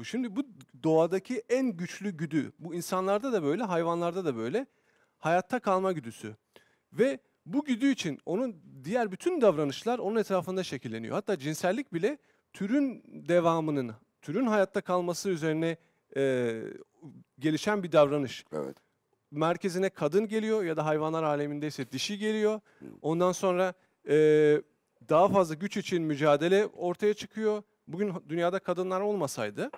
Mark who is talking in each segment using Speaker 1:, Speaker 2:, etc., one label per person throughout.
Speaker 1: bu. Şimdi bu doğadaki en güçlü güdü. Bu insanlarda da böyle, hayvanlarda da böyle. Hayatta kalma güdüsü. Ve bu güdü için onun diğer bütün davranışlar onun etrafında şekilleniyor. Hatta cinsellik bile türün devamının, türün hayatta kalması üzerine e, gelişen bir davranış. Evet. Merkezine kadın geliyor ya da hayvanlar alemindeyse dişi geliyor. Hmm. Ondan sonra e, daha fazla güç için mücadele ortaya çıkıyor. Bugün dünyada kadınlar olmasaydı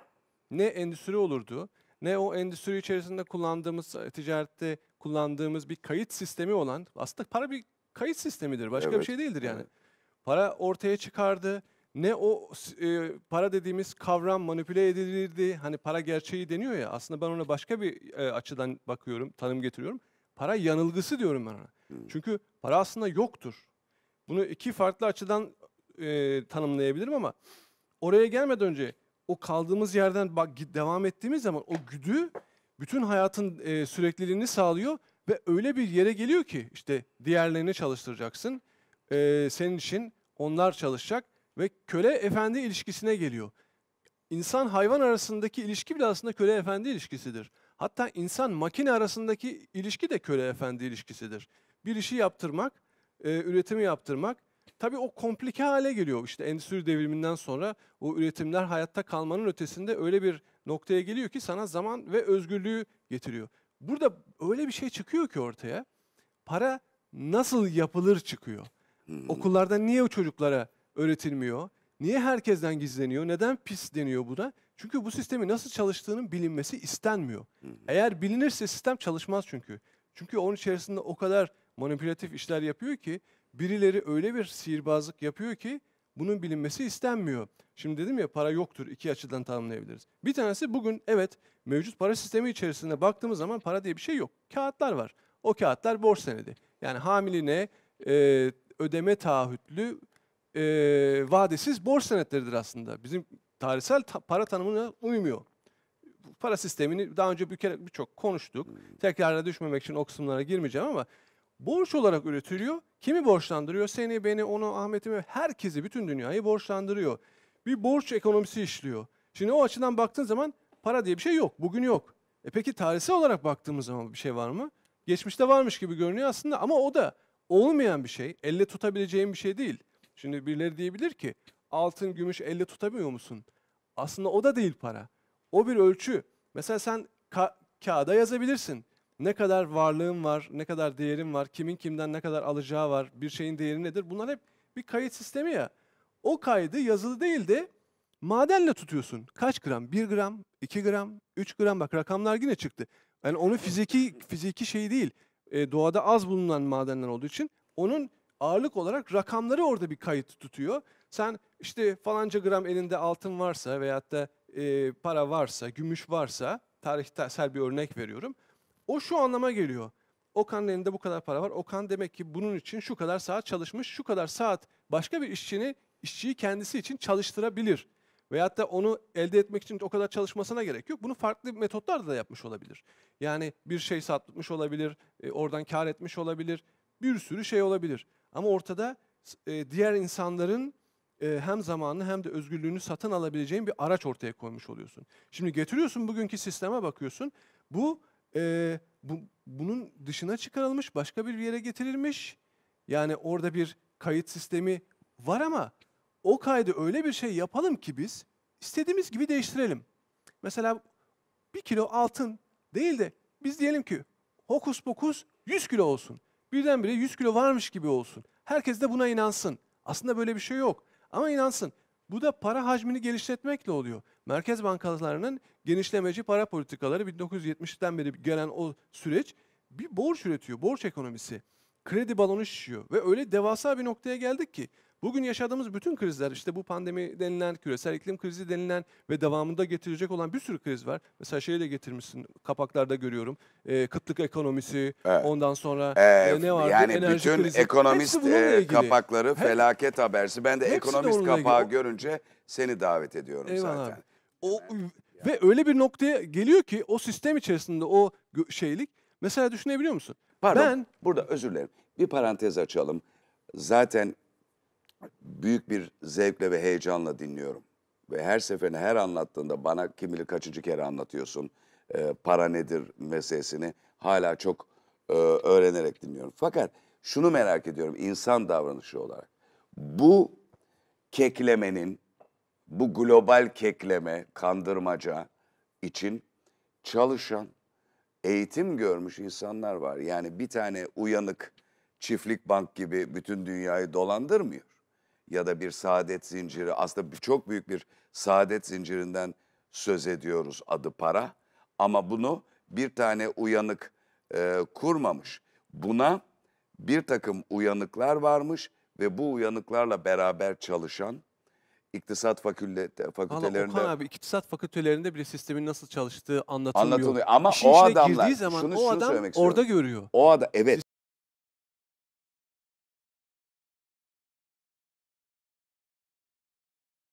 Speaker 1: ne endüstri olurdu ne o endüstri içerisinde kullandığımız, e, ticarette kullandığımız bir kayıt sistemi olan, aslında para bir kayıt sistemidir, başka evet. bir şey değildir yani. Para ortaya çıkardı, ne o e, para dediğimiz kavram manipüle edilirdi, hani para gerçeği deniyor ya, aslında ben ona başka bir e, açıdan bakıyorum, tanım getiriyorum. Para yanılgısı diyorum ben ona. Hmm. Çünkü para aslında yoktur. Bunu iki farklı açıdan e, tanımlayabilirim ama oraya gelmeden önce o kaldığımız yerden bak devam ettiğimiz zaman o güdü bütün hayatın e, sürekliliğini sağlıyor ve öyle bir yere geliyor ki işte diğerlerini çalıştıracaksın. E, senin için onlar çalışacak ve köle efendi ilişkisine geliyor. İnsan hayvan arasındaki ilişki bile aslında köle efendi ilişkisidir. Hatta insan makine arasındaki ilişki de köle efendi ilişkisidir. Bir işi yaptırmak, e, üretimi yaptırmak Tabii o komplike hale geliyor işte endüstri devriminden sonra o üretimler hayatta kalmanın ötesinde öyle bir noktaya geliyor ki sana zaman ve özgürlüğü getiriyor. Burada öyle bir şey çıkıyor ki ortaya para nasıl yapılır çıkıyor. Hmm. Okullarda niye o çocuklara öğretilmiyor? Niye herkesten gizleniyor? Neden pis deniyor buna? Çünkü bu sistemi nasıl çalıştığının bilinmesi istenmiyor. Hmm. Eğer bilinirse sistem çalışmaz çünkü. Çünkü onun içerisinde o kadar manipülatif işler yapıyor ki birileri öyle bir sihirbazlık yapıyor ki bunun bilinmesi istenmiyor. Şimdi dedim ya para yoktur iki açıdan tanımlayabiliriz. Bir tanesi bugün evet mevcut para sistemi içerisinde baktığımız zaman para diye bir şey yok. Kağıtlar var. O kağıtlar borç senedi. Yani hamiline e, ödeme taahhütlü e, vadesiz borç senetleridir aslında. Bizim tarihsel ta para tanımına uymuyor. Para sistemini daha önce bir kere birçok konuştuk. Hmm. Tekrarına düşmemek için o kısımlara girmeyeceğim ama borç olarak üretiliyor. Kimi borçlandırıyor? Seni, beni, onu, Ahmet'i, herkesi, bütün dünyayı borçlandırıyor. Bir borç ekonomisi işliyor. Şimdi o açıdan baktığın zaman para diye bir şey yok. Bugün yok. E peki tarihsel olarak baktığımız zaman bir şey var mı? Geçmişte varmış gibi görünüyor aslında ama o da olmayan bir şey. Elle tutabileceğin bir şey değil. Şimdi birileri diyebilir ki altın, gümüş elle tutamıyor musun? Aslında o da değil para. O bir ölçü. Mesela sen ka- kağıda yazabilirsin ne kadar varlığım var, ne kadar değerim var, kimin kimden ne kadar alacağı var, bir şeyin değeri nedir? Bunlar hep bir kayıt sistemi ya. O kaydı yazılı değil de madenle tutuyorsun. Kaç gram? 1 gram, 2 gram, 3 gram bak rakamlar yine çıktı. Yani onu fiziki fiziki şey değil. E, doğada az bulunan madenler olduğu için onun ağırlık olarak rakamları orada bir kayıt tutuyor. Sen işte falanca gram elinde altın varsa veyahut da e, para varsa, gümüş varsa, tarihsel bir örnek veriyorum. O şu anlama geliyor. Okan'ın elinde bu kadar para var. Okan demek ki bunun için şu kadar saat çalışmış, şu kadar saat başka bir işçini, işçiyi kendisi için çalıştırabilir. Veyahut da onu elde etmek için o kadar çalışmasına gerek yok. Bunu farklı metotlar da yapmış olabilir. Yani bir şey satmış olabilir, e, oradan kar etmiş olabilir. Bir sürü şey olabilir. Ama ortada e, diğer insanların e, hem zamanını hem de özgürlüğünü satın alabileceğin bir araç ortaya koymuş oluyorsun. Şimdi getiriyorsun bugünkü sisteme bakıyorsun. Bu e, bu, bunun dışına çıkarılmış, başka bir yere getirilmiş. Yani orada bir kayıt sistemi var ama o kaydı öyle bir şey yapalım ki biz istediğimiz gibi değiştirelim. Mesela bir kilo altın değil de biz diyelim ki hokus pokus 100 kilo olsun. Birdenbire 100 kilo varmış gibi olsun. Herkes de buna inansın. Aslında böyle bir şey yok. Ama inansın. Bu da para hacmini genişletmekle oluyor. Merkez bankalarının genişlemeci para politikaları 1970'ten beri gelen o süreç bir borç üretiyor, borç ekonomisi. Kredi balonu şişiyor ve öyle devasa bir noktaya geldik ki Bugün yaşadığımız bütün krizler işte bu pandemi denilen, küresel iklim krizi denilen ve devamında getirecek olan bir sürü kriz var. Mesela şeyi de getirmişsin kapaklarda görüyorum. E, kıtlık ekonomisi, evet. ondan sonra ee, e, ne vardı? Yani Enerji bütün ekonomist e, kapakları Hep,
Speaker 2: felaket habersi. Ben de Hepsi ekonomist de kapağı ilgili. görünce seni davet ediyorum Eyvallah zaten.
Speaker 1: Abi. O ve öyle bir noktaya geliyor ki o sistem içerisinde o şeylik mesela düşünebiliyor musun? Pardon, ben burada özür dilerim. Bir parantez açalım. Zaten
Speaker 2: büyük bir zevkle ve heyecanla dinliyorum. Ve her seferinde her anlattığında bana kim bilir kaçıncı kere anlatıyorsun e, para nedir meselesini hala çok e, öğrenerek dinliyorum. Fakat şunu merak ediyorum insan davranışı olarak. Bu keklemenin, bu global kekleme, kandırmaca için çalışan, eğitim görmüş insanlar var. Yani bir tane uyanık çiftlik bank gibi bütün dünyayı dolandırmıyor ya da bir saadet zinciri aslında çok büyük bir saadet zincirinden söz ediyoruz adı para ama bunu bir tane uyanık e, kurmamış. Buna bir takım uyanıklar varmış ve bu uyanıklarla beraber çalışan iktisat fakülte, Valla fakültelerinde Okan
Speaker 1: abi iktisat fakültelerinde bile sistemin nasıl çalıştığı anlatılmıyor. Anlatılıyor ama İşin o içine adamlar- zaman şunu- o şunu adam orada görüyor. o adam evet